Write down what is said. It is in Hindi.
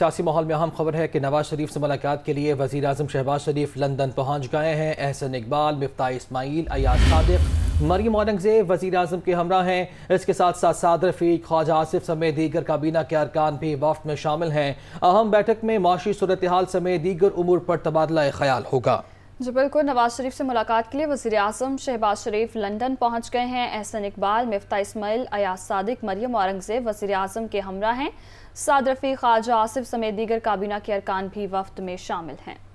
सियासी माहौल में अहम खबर है कि नवाज शरीफ से मुलाकात के लिए वजीर अजम शहबाज शरीफ लंदन पहुंच गए हैं एहसन इकबाल मफ्ता इसमाइल अयाज सादिक मरीम औरंगजेब वजी अजम के हमरा हैं इसके साथ साथ साद रफीक ख्वाजा आसिफ समेत दीगर काबीना के अरकान भी वफ्त में शामिल हैं अहम बैठक में माशी सूरत हाल समेत दीगर उमूर पर तबादला ख्याल होगा जबलपुर नवाज शरीफ से मुलाकात के लिए वजी अजम शहबाज शरीफ लंदन पहुंच गए हैं एहसन इकबाल मिफ्ता इसमाइल अयाज सदक मरियम औरंगजेब वजी अजम के हमरा हैं साद रफी ख्वाजा आसिफ समेत दीगर काबीना के अरकान भी वफद में शामिल हैं